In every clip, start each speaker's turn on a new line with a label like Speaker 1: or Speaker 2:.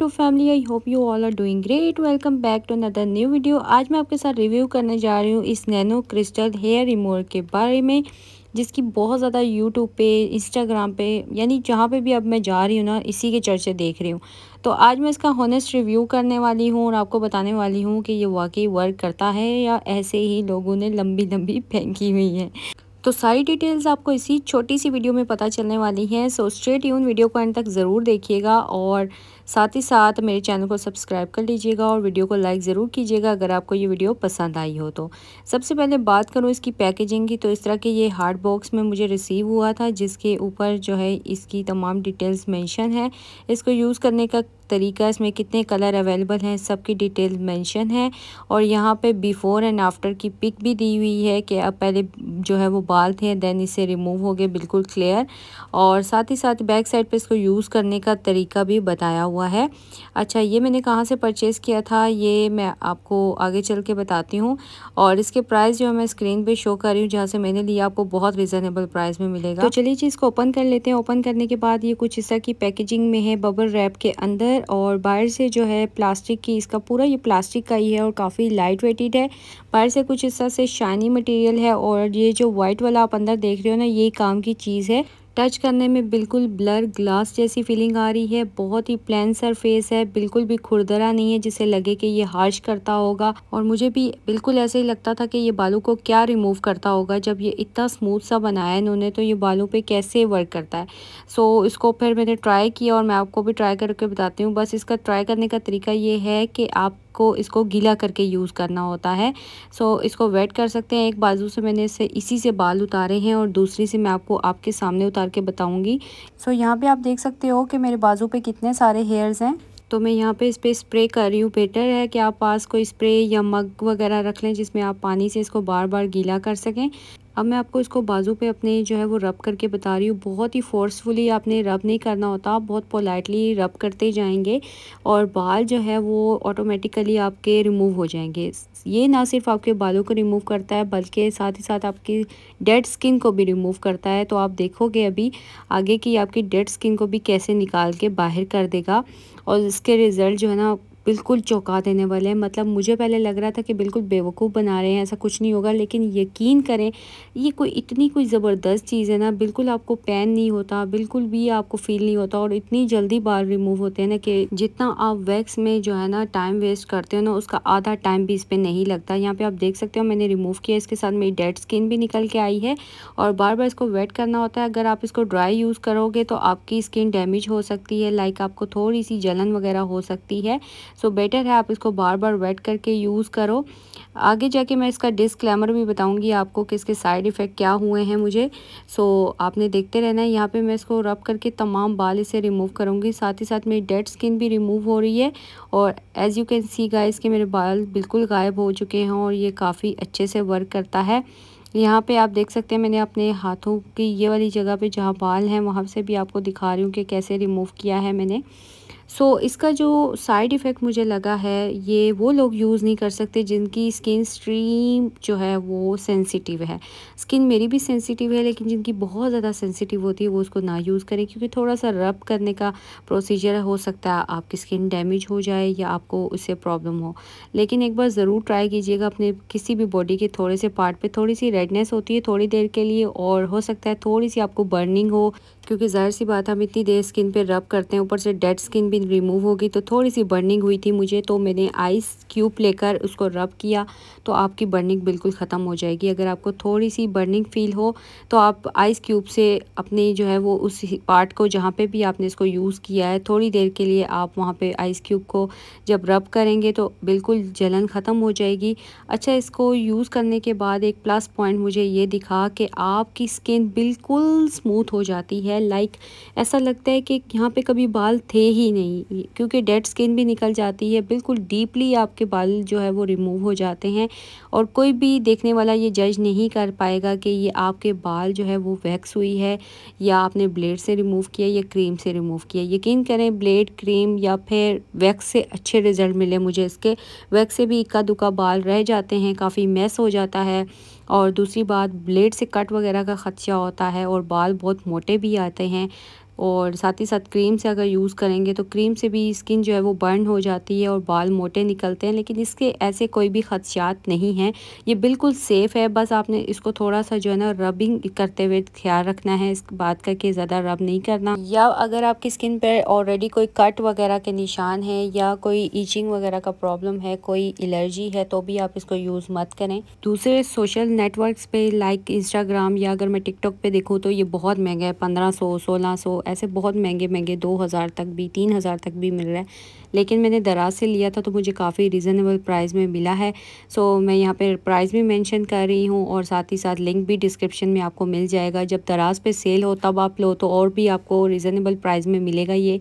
Speaker 1: to family I hope you all are doing great welcome back to another new video आज मैं आपके साथ review करने जा रही हूँ इस नैनो क्रिस्टल हेयर रिमूवर के बारे में जिसकी बहुत ज़्यादा यूट्यूब पे इंस्टाग्राम पे यानी जहाँ पे भी अब मैं जा रही हूँ ना इसी के चर्चे देख रही हूँ तो आज मैं इसका हॉनेस्ट रिव्यू करने वाली हूँ और आपको बताने वाली हूँ कि ये वाकई वर्क करता है या ऐसे ही लोगों ने लंबी लंबी फेंकी हुई है तो सारी डिटेल्स आपको इसी छोटी सी वीडियो में पता चलने वाली हैं सो स्ट्रेट यून वीडियो को एंड तक ज़रूर देखिएगा और साथ ही साथ मेरे चैनल को सब्सक्राइब कर लीजिएगा और वीडियो को लाइक ज़रूर कीजिएगा अगर आपको ये वीडियो पसंद आई हो तो सबसे पहले बात करूँ इसकी पैकेजिंग की तो इस तरह के ये हार्ड बॉक्स में मुझे रिसीव हुआ था जिसके ऊपर जो है इसकी तमाम डिटेल्स मैंशन है इसको यूज़ करने का तरीका इसमें कितने कलर अवेलेबल हैं सबकी डिटेल मेंशन है और यहाँ पे बिफ़ोर एंड आफ्टर की पिक भी दी हुई है कि अब पहले जो है वो बाल थे देन इसे रिमूव हो गए बिल्कुल क्लियर और साथ ही साथ बैक साइड पे इसको यूज़ करने का तरीका भी बताया हुआ है अच्छा ये मैंने कहाँ से परचेज़ किया था ये मैं आपको आगे चल के बताती हूँ और इसके प्राइस जो है मैं स्क्रीन पर शो कर रही हूँ जहाँ से मैंने लिया आपको बहुत रिजनेबल प्राइस में मिलेगा तो चलिए जी इसको ओपन कर लेते हैं ओपन करने के बाद ये कुछ हिस्सा की पैकेजिंग में है बबल रैप के अंदर अंदर और बाहर से जो है प्लास्टिक की इसका पूरा ये प्लास्टिक का ही है और काफ़ी लाइट वेटेड है बाहर से कुछ हिस्सा से शाइनी मटेरियल है और ये जो वाइट वाला आप अंदर देख रहे हो ना ये काम की चीज़ है टच करने में बिल्कुल ब्लर ग्लास जैसी फीलिंग आ रही है बहुत ही प्लान सरफेस है बिल्कुल भी खुरदरा नहीं है जिसे लगे कि ये हार्श करता होगा और मुझे भी बिल्कुल ऐसे ही लगता था कि ये बालों को क्या रिमूव करता होगा जब ये इतना स्मूथ सा बनाया इन्होंने तो ये बालों पे कैसे वर्क करता है सो so, इसको फिर मैंने ट्राई किया और मैं आपको भी ट्राई करके बताती हूँ बस इसका ट्राई करने का तरीका ये है कि आप को इसको गीला करके यूज़ करना होता है सो so, इसको वेट कर सकते हैं एक बाजू से मैंने इसे इसी से बाल उतारे हैं और दूसरी से मैं आपको आपके सामने उतार करके बताऊँगी सो so, यहाँ पर आप देख सकते हो कि मेरे बाजू पर कितने सारे हेयर्स हैं तो मैं यहाँ पे इस पर स्प्रे कर रही हूँ बेटर है कि आप पास कोई स्प्रे या मग वगैरह रख लें जिसमें आप पानी से इसको बार बार गीला कर सकें अब मैं आपको इसको बाजू पे अपने जो है वो रब करके बता रही हूँ बहुत ही फोर्सफुली आपने रब नहीं करना होता आप बहुत पोलाइटली रब करते जाएंगे और बाल जो है वो ऑटोमेटिकली आपके रिमूव हो जाएंगे ये ना सिर्फ आपके बालों को रिमूव करता है बल्कि साथ ही साथ आपकी डेड स्किन को भी रिमूव करता है तो आप देखोगे अभी आगे की आपकी डेड स्किन को भी कैसे निकाल के बाहर कर देगा और इसके रिज़ल्ट जो है ना बिल्कुल चौंका देने वाले हैं मतलब मुझे पहले लग रहा था कि बिल्कुल बेवकूफ़ बना रहे हैं ऐसा कुछ नहीं होगा लेकिन यकीन करें ये कोई इतनी कोई ज़बरदस्त चीज़ है ना बिल्कुल आपको पैन नहीं होता बिल्कुल भी आपको फील नहीं होता और इतनी जल्दी बाल रिमूव होते हैं ना कि जितना आप वैक्स में जो है ना टाइम वेस्ट करते हो ना उसका आधा टाइम भी इस पर नहीं लगता यहाँ पर आप देख सकते हो मैंने रिमूव किया इसके साथ मेरी डेड स्किन भी निकल के आई है और बार बार इसको वेट करना होता है अगर आप इसको ड्राई यूज़ करोगे तो आपकी स्किन डैमेज हो सकती है लाइक आपको थोड़ी सी जलन वगैरह हो सकती है सो बेटर है आप इसको बार बार वेट करके यूज़ करो आगे जाके मैं इसका डिस्क्लेमर भी बताऊंगी आपको कि इसके साइड इफ़ेक्ट क्या हुए हैं मुझे सो आपने देखते रहना है यहाँ पे मैं इसको रब करके तमाम बाल इसे रिमूव करूँगी साथ ही साथ मेरी डेड स्किन भी रिमूव हो रही है और as you can see guys के मेरे बाल बिल्कुल गायब हो चुके हैं और ये काफ़ी अच्छे से वर्क करता है यहाँ पे आप देख सकते हैं मैंने अपने हाथों की ये वाली जगह पे जहाँ बाल हैं वहाँ से भी आपको दिखा रही हूँ कि कैसे रिमूव किया है मैंने सो so, इसका जो साइड इफ़ेक्ट मुझे लगा है ये वो लोग यूज़ नहीं कर सकते जिनकी स्किन स्ट्रीम जो है वो सेंसिटिव है स्किन मेरी भी सेंसिटिव है लेकिन जिनकी बहुत ज़्यादा सेंसिटिव होती है वो उसको ना यूज़ करें क्योंकि थोड़ा सा रब करने का प्रोसीजर हो सकता है आपकी स्किन डैमेज हो जाए या आपको उससे प्रॉब्लम हो लेकिन एक बार ज़रूर ट्राई कीजिएगा अपने किसी भी बॉडी के थोड़े से पार्ट पर थोड़ी सी रेडनेस होती है थोड़ी देर के लिए और हो सकता है थोड़ी सी आपको बर्निंग हो क्योंकि ज़ाहिर सी बात हम इतनी देर स्किन पे रब करते हैं ऊपर से डेड स्किन भी रिमूव होगी तो थोड़ी सी बर्निंग हुई थी मुझे तो मैंने आइस क्यूब लेकर उसको रब किया तो आपकी बर्निंग बिल्कुल ख़त्म हो जाएगी अगर आपको थोड़ी सी बर्निंग फील हो तो आप आइस क्यूब से अपने जो है वो उस पार्ट को जहाँ पर भी आपने इसको यूज़ किया है थोड़ी देर के लिए आप वहाँ पर आइस क्यूब को जब रब करेंगे तो बिल्कुल जलन ख़त्म हो जाएगी अच्छा इसको यूज़ करने के बाद एक प्लस पॉइंट मुझे ये दिखा कि आपकी स्किन बिल्कुल स्मूथ हो जाती है है लाइक ऐसा लगता है कि यहाँ पे कभी बाल थे ही नहीं क्योंकि डेड स्किन भी निकल जाती है बिल्कुल डीपली आपके बाल जो है वो रिमूव हो जाते हैं और कोई भी देखने वाला ये जज नहीं कर पाएगा कि ये आपके बाल जो है वो वैक्स हुई है या आपने ब्लेड से रिमूव किया या क्रीम से रिमूव किया यकीन करें ब्लेड क्रीम या फिर वैक्स से अच्छे रिज़ल्ट मिले मुझे इसके वैक्स से भी इक्का दुक्का बाल रह जाते हैं काफ़ी मैस हो जाता है और दूसरी बात ब्लेड से कट वगैरह का ख़दशा होता है और बाल बहुत मोटे भी आते हैं और साथ ही साथ क्रीम से अगर यूज़ करेंगे तो क्रीम से भी स्किन जो है वो बर्न हो जाती है और बाल मोटे निकलते हैं लेकिन इसके ऐसे कोई भी खदशात नहीं हैं ये बिल्कुल सेफ़ है बस आपने इसको थोड़ा सा जो है ना रबिंग करते हुए ख्याल रखना है इस बात का कि ज़्यादा रब नहीं करना या अगर आपकी स्किन पर ऑलरेडी कोई कट वगैरह के निशान है या कोई ईचिंग वगैरह का प्रॉब्लम है कोई एलर्जी है तो भी आप इसको यूज़ मत करें दूसरे सोशल नेटवर्क पे लाइक इंस्टाग्राम या अगर मैं टिकटॉक पर देखूँ तो ये बहुत महंगा है पंद्रह सौ सोलह सौ ऐसे बहुत महंगे महंगे दो हज़ार तक भी तीन हज़ार तक भी मिल रहा है लेकिन मैंने दराज से लिया था तो मुझे काफ़ी रिजनेबल प्राइस में मिला है सो मैं यहाँ पर प्राइस भी मेंशन कर रही हूँ और साथ ही साथ लिंक भी डिस्क्रिप्शन में आपको मिल जाएगा जब दराज पर सेल हो तब आप लो तो और भी आपको रिजनेबल प्राइस में मिलेगा ये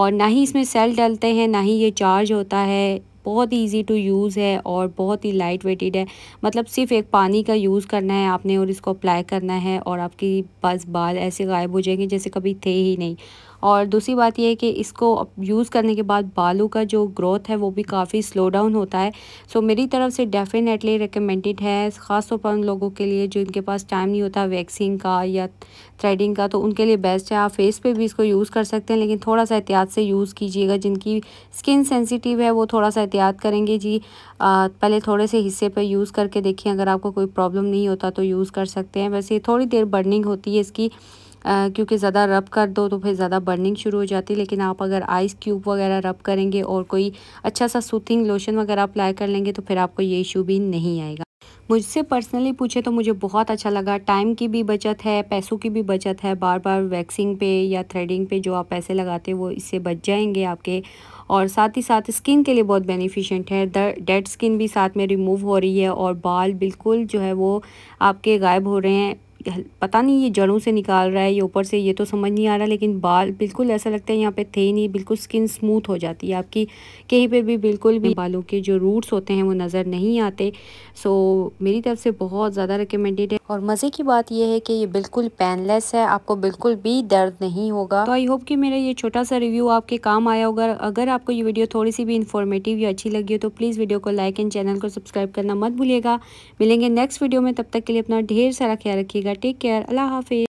Speaker 1: और ना ही इसमें सेल डलते हैं ना ही ये चार्ज होता है बहुत ही ईजी टू यूज़ है और बहुत ही लाइट वेटेड है मतलब सिर्फ एक पानी का यूज़ करना है आपने और इसको अप्लाई करना है और आपकी बस बाल ऐसे गायब हो जाएंगे जैसे कभी थे ही नहीं और दूसरी बात यह है कि इसको यूज़ करने के बाद बालों का जो ग्रोथ है वो भी काफ़ी स्लो डाउन होता है सो मेरी तरफ से डेफ़िनेटली रिकमेंडेड है ख़ास तौर पर उन लोगों के लिए जो इनके पास टाइम नहीं होता वैक्सिंग का या थ्रेडिंग का तो उनके लिए बेस्ट है आप फेस पे भी इसको यूज़ कर सकते हैं लेकिन थोड़ा सा एहतियात से यूज़ कीजिएगा जिनकी स्किन सेंसिटिव है वो थोड़ा सा एहतियात करेंगे जी आ, पहले थोड़े से हिस्से पर यूज़ करके देखिए अगर आपको कोई प्रॉब्लम नहीं होता तो यूज़ कर सकते हैं वैसे थोड़ी देर बर्निंग होती है इसकी क्योंकि ज़्यादा रब कर दो तो फिर ज़्यादा बर्निंग शुरू हो जाती है लेकिन आप अगर आइस क्यूब वगैरह रब करेंगे और कोई अच्छा सा सूथिंग लोशन वगैरह अप्लाई कर लेंगे तो फिर आपको ये इशू भी नहीं आएगा मुझसे पर्सनली पूछे तो मुझे बहुत अच्छा लगा टाइम की भी बचत है पैसों की भी बचत है बार बार वैक्सिंग पे या थ्रेडिंग पे जो आप पैसे लगाते हैं वो इससे बच जाएंगे आपके और साथ ही साथ स्किन के लिए बहुत बेनिफिशेंट है डेड स्किन भी साथ में रिमूव हो रही है और बाल बिल्कुल जो है वो आपके गायब हो रहे हैं पता नहीं ये जड़ों से निकाल रहा है ये ऊपर से ये तो समझ नहीं आ रहा लेकिन बाल बिल्कुल ऐसा लगता है यहाँ पे थे ही नहीं बिल्कुल स्किन स्मूथ हो जाती है आपकी कहीं पे भी बिल्कुल भी बालों के जो रूट्स होते हैं वो नज़र नहीं आते सो मेरी तरफ से बहुत ज़्यादा रिकमेंडेड है और मज़े की बात यह है कि ये बिल्कुल पेनलेस है आपको बिल्कुल भी दर्द नहीं होगा तो आई होप कि मेरा ये छोटा सा रिव्यू आपके काम आया होगा अगर आपको ये वीडियो थोड़ी सी भी इन्फॉर्मेटिव या अच्छी लगी हो तो प्लीज़ वीडियो को लाइक एंड चैनल को सब्सक्राइब करना मत भूलिएगा मिलेंगे नेक्स्ट वीडियो में तब तक के लिए अपना ढेर सारा ख्याल रखिएगा रहिएगा टेक केयर अल्लाह हाफिज़